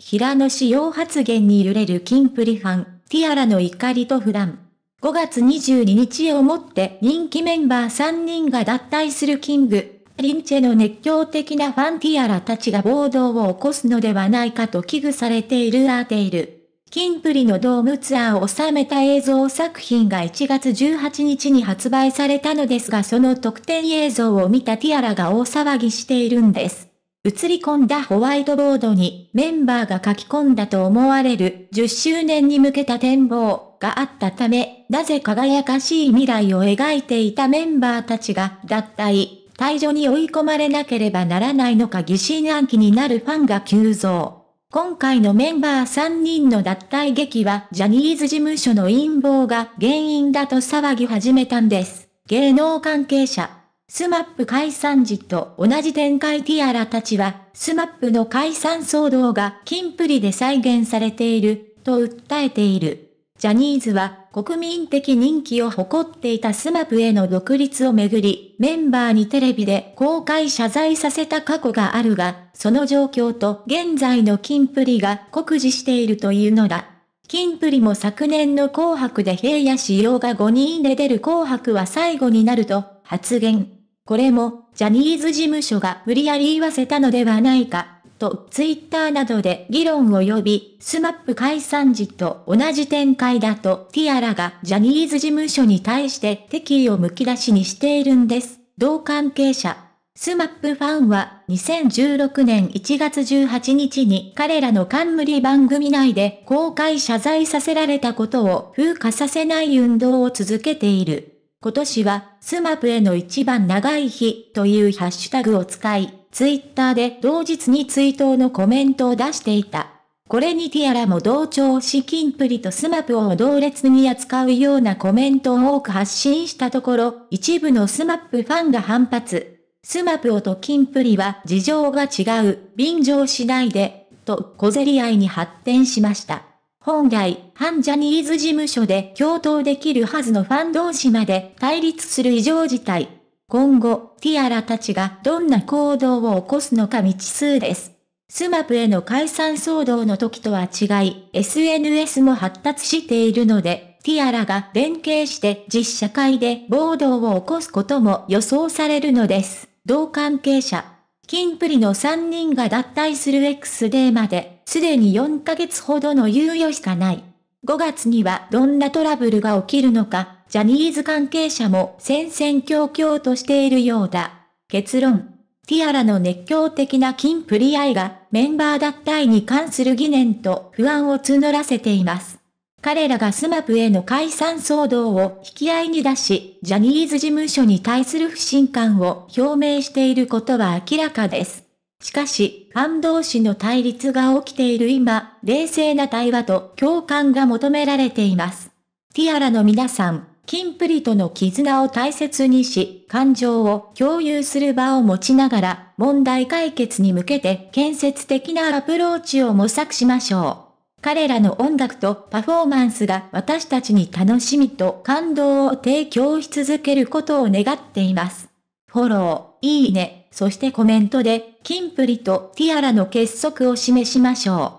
平野紫耀発言に揺れるキンプリファン、ティアラの怒りと不乱。5月22日をもって人気メンバー3人が脱退するキング、リンチェの熱狂的なファンティアラたちが暴動を起こすのではないかと危惧されているアーテイル。キンプリのドームツアーを収めた映像作品が1月18日に発売されたのですがその特典映像を見たティアラが大騒ぎしているんです。映り込んだホワイトボードにメンバーが書き込んだと思われる10周年に向けた展望があったため、なぜ輝かしい未来を描いていたメンバーたちが脱退、退場に追い込まれなければならないのか疑心暗鬼になるファンが急増。今回のメンバー3人の脱退劇はジャニーズ事務所の陰謀が原因だと騒ぎ始めたんです。芸能関係者、スマップ解散時と同じ展開ティアラたちは、スマップの解散騒動が金プリで再現されている、と訴えている。ジャニーズは、国民的人気を誇っていたスマップへの独立をめぐり、メンバーにテレビで公開謝罪させた過去があるが、その状況と現在の金プリが酷似しているというのだ。金プリも昨年の紅白で平野仕様が5人で出る紅白は最後になると発言。これも、ジャニーズ事務所が無理やり言わせたのではないか、とツイッターなどで議論を呼び、スマップ解散時と同じ展開だとティアラがジャニーズ事務所に対して敵意をむき出しにしているんです。同関係者。スマップファンは2016年1月18日に彼らの冠番組内で公開謝罪させられたことを風化させない運動を続けている。今年はスマップへの一番長い日というハッシュタグを使い、ツイッターで同日に追悼のコメントを出していた。これにティアラも同調しキンプリとスマップを同列に扱うようなコメントを多く発信したところ、一部のスマップファンが反発。スマプオとキンプリは事情が違う、便乗しないで、と小競り合いに発展しました。本来、反ジャニーズ事務所で共闘できるはずのファン同士まで対立する異常事態。今後、ティアラたちがどんな行動を起こすのか未知数です。スマップへの解散騒動の時とは違い、SNS も発達しているので、ティアラが連携して実社会で暴動を起こすことも予想されるのです。同関係者。キンプリの3人が脱退する X デーまで、すでに4ヶ月ほどの猶予しかない。5月にはどんなトラブルが起きるのか、ジャニーズ関係者も戦々恐々としているようだ。結論。ティアラの熱狂的な金プリ愛がメンバー脱退に関する疑念と不安を募らせています。彼らがスマップへの解散騒動を引き合いに出し、ジャニーズ事務所に対する不信感を表明していることは明らかです。しかし、感動士の対立が起きている今、冷静な対話と共感が求められています。ティアラの皆さん、キンプリとの絆を大切にし、感情を共有する場を持ちながら、問題解決に向けて建設的なアプローチを模索しましょう。彼らの音楽とパフォーマンスが私たちに楽しみと感動を提供し続けることを願っています。フォロー、いいね、そしてコメントで、キンプリとティアラの結束を示しましょう。